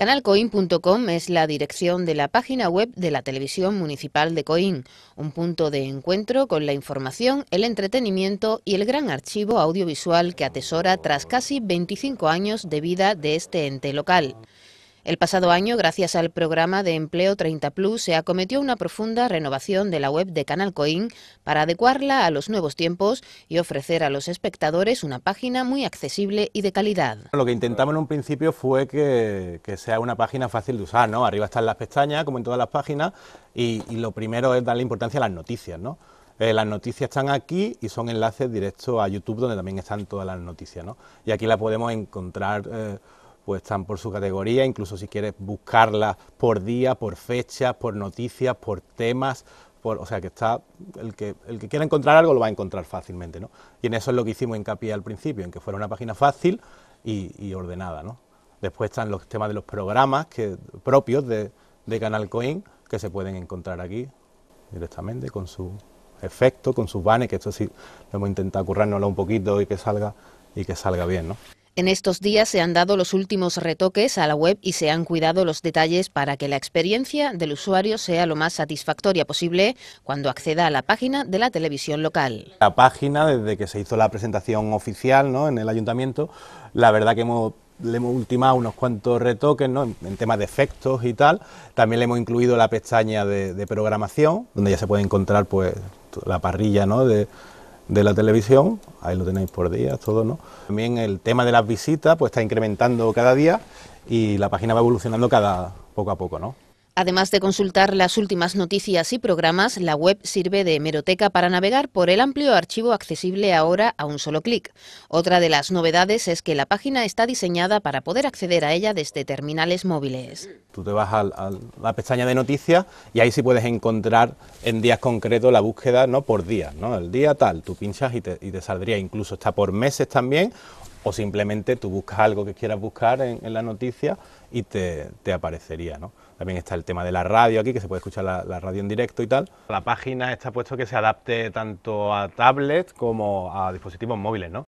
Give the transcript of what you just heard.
Canalcoin.com es la dirección de la página web de la televisión municipal de Coín, un punto de encuentro con la información, el entretenimiento y el gran archivo audiovisual que atesora tras casi 25 años de vida de este ente local. El pasado año, gracias al programa de empleo 30 Plus, se acometió una profunda renovación de la web de Canal Coin para adecuarla a los nuevos tiempos y ofrecer a los espectadores una página muy accesible y de calidad. Lo que intentamos en un principio fue que, sea una página fácil de usar, ¿no? Arriba están las pestañas, como en todas las páginas, y, lo primero es darle importancia a las noticias, ¿no? Eh, las noticias están aquí y son enlaces directos a YouTube, donde también están todas las noticias, Y aquí la podemos encontrar. Eh, pues están por su categoría, incluso si quieres buscarla... por día, por fechas, por noticias, por temas, o sea que está el que el que quiera encontrar algo lo va a encontrar fácilmente, ¿no? Y en eso es lo que hicimos hincapié al principio, en que fuera una página fácil y, ordenada, ¿no? Después están los temas de los programas que, propios de, Canal Coin que se pueden encontrar aquí directamente con su efecto, con sus banners, que esto sí lo hemos intentado currárnoslo un poquito y que salga y que salga bien, ¿no? En estos días se han dado los últimos retoques a la web y se han cuidado los detalles para que la experiencia del usuario sea lo más satisfactoria posible cuando acceda a la página de la televisión local. La página, desde que se hizo la presentación oficial ¿no? en el ayuntamiento, la verdad que hemos le hemos ultimado unos cuantos retoques en, temas de efectos y tal. También le hemos incluido la pestaña de, programación, donde ya se puede encontrar pues la parrilla ¿no? de, de la televisión, ahí lo tenéis por día, todo, ¿no? También el tema de las visitas pues está incrementando cada día y la página va evolucionando cada poco a poco, ¿no? Además de consultar las últimas noticias y programas, la web sirve de hemeroteca para navegar por el amplio archivo accesible ahora a un solo clic. Otra de las novedades es que la página está diseñada para poder acceder a ella desde terminales móviles. Tú te vas a, la pestaña de noticias y ahí sí puedes encontrar en días concretos la búsqueda no por día. ¿no? el día tal, tú pinchas y te, y te saldría, incluso está por meses también o simplemente tú buscas algo que quieras buscar en, la noticia y te, te aparecería. ¿no? También está el tema de la radio aquí, que se puede escuchar la, la, radio en directo y tal. La página está puesto que se adapte tanto a tablets como a dispositivos móviles, ¿no?